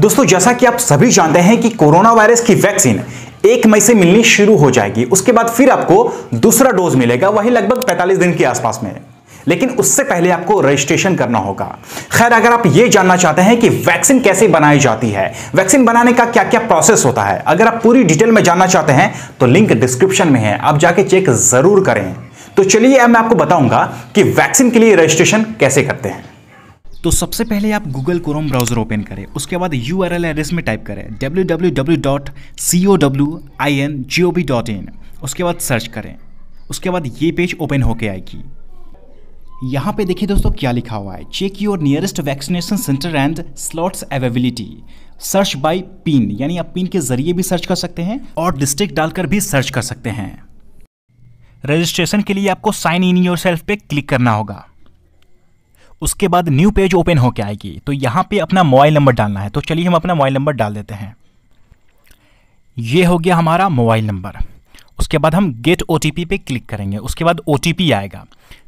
दोस्तों जैसा कि आप सभी जानते हैं कि कोरोना वायरस की वैक्सीन एक मई से मिलनी शुरू हो जाएगी उसके बाद फिर आपको दूसरा डोज मिलेगा वही लगभग 45 दिन के आसपास में लेकिन उससे पहले आपको रजिस्ट्रेशन करना होगा खैर अगर आप ये जानना चाहते हैं कि वैक्सीन कैसे बनाई जाती है वैक्सीन बनाने का क्या क्या प्रोसेस होता है अगर आप पूरी डिटेल में जानना चाहते हैं तो लिंक डिस्क्रिप्शन में है आप जाके चेक जरूर करें तो चलिए अब मैं आपको बताऊंगा कि वैक्सीन के लिए रजिस्ट्रेशन कैसे करते हैं तो सबसे पहले आप गूगल क्रोम ब्राउजर ओपन करें उसके बाद यू आर एल एड्रेस में टाइप करें W W W dot C O W I N G O V dot in उसके बाद सर्च करें उसके बाद ये पेज ओपन होके आएगी यहाँ पे देखिए दोस्तों क्या लिखा हुआ है check your nearest vaccination centre and slots availability search by pin यानी आप पिन के जरिए भी सर्च कर सकते हैं और डिस्ट्रिक्ट डालकर भी सर्च कर सकते हैं रजिस्ट्रेशन के लिए आपको साइन इन योर सेल्फ पे क्लिक करना होगा उसके बाद न्यू पेज ओपन होकर आएगी तो यहाँ पे अपना मोबाइल नंबर डालना है तो चलिए हम अपना मोबाइल नंबर डाल देते हैं ये हो गया हमारा मोबाइल नंबर उसके बाद हम गेट ओ पे क्लिक करेंगे उसके बाद ओ आएगा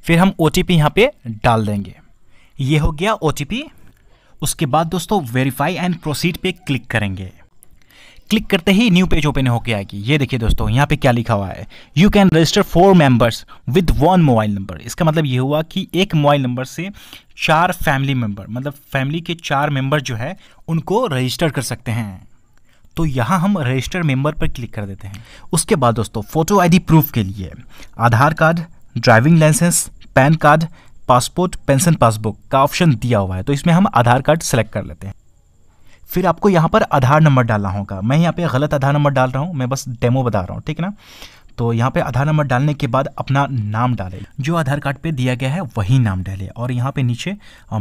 फिर हम ओ टी पी यहाँ पर डाल देंगे ये हो गया ओ उसके बाद दोस्तों वेरीफाई एंड प्रोसीड पे क्लिक करेंगे क्लिक करते ही न्यू पेज ओपन होकर आएगी ये देखिए दोस्तों यहाँ पे क्या लिखा हुआ है you can register for members with one mobile number इसका मतलब ये हुआ कि एक मोबाइल नंबर से चार फैमिली मेंबर मतलब फैमिली के चार मेंबर जो है उनको रजिस्टर कर सकते हैं तो यहाँ हम रजिस्टर मेंबर पर क्लिक कर देते हैं उसके बाद दोस्तों फोटो आई प्रूफ के लिए Aadhaar card driving licence PAN card passport pension passbook का ऑप्शन दिया हुआ है तो इसमें हम आधार कार्ड सेलेक्ट कर लेते हैं फिर आपको यहाँ पर आधार नंबर डालना होगा मैं यहाँ पे गलत आधार नंबर डाल रहा हूँ मैं बस डेमो बता रहा हूँ ठीक है ना तो यहाँ पे आधार नंबर डालने के बाद अपना नाम डालें जो आधार कार्ड पे दिया गया है वही नाम डालें और यहाँ पे नीचे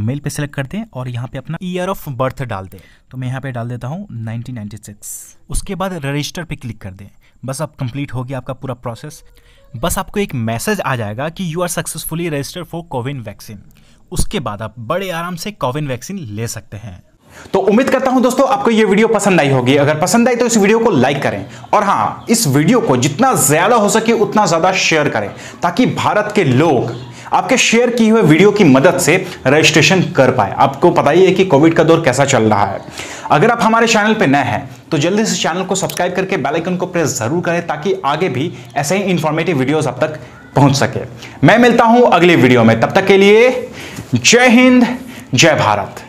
मेल पे सेलेक्ट कर दें और यहाँ पे अपना ईयर ऑफ बर्थ डाल दें तो मैं यहाँ पे डाल देता हूँ 1996 उसके बाद रजिस्टर पे क्लिक कर दें बस अब कंप्लीट हो गया आपका पूरा प्रोसेस बस आपको एक मैसेज आ जाएगा कि you are successfully register for CoWIN vaccine उसके बाद आप बड़े आराम से कोविन वैक्सीन ले सकते हैं तो उम्मीद करता हूं दोस्तों आपको यह वीडियो पसंद आई होगी अगर पसंद आई तो इस वीडियो को लाइक करें और हां इस वीडियो को जितना ज्यादा हो सके उतना ज्यादा शेयर करें ताकि भारत के लोग आपके शेयर किए हुए वीडियो की मदद से रजिस्ट्रेशन कर पाए आपको पता ही है कि कोविड का दौर कैसा चल रहा है अगर आप हमारे चैनल पर नए हैं तो जल्दी से चैनल को सब्सक्राइब करके बेलाइकन को प्रेस जरूर करें ताकि आगे भी ऐसे ही इंफॉर्मेटिव वीडियोस आप तक पहुंच सके मैं मिलता हूं अगले वीडियो में तब तक के लिए जय हिंद जय भारत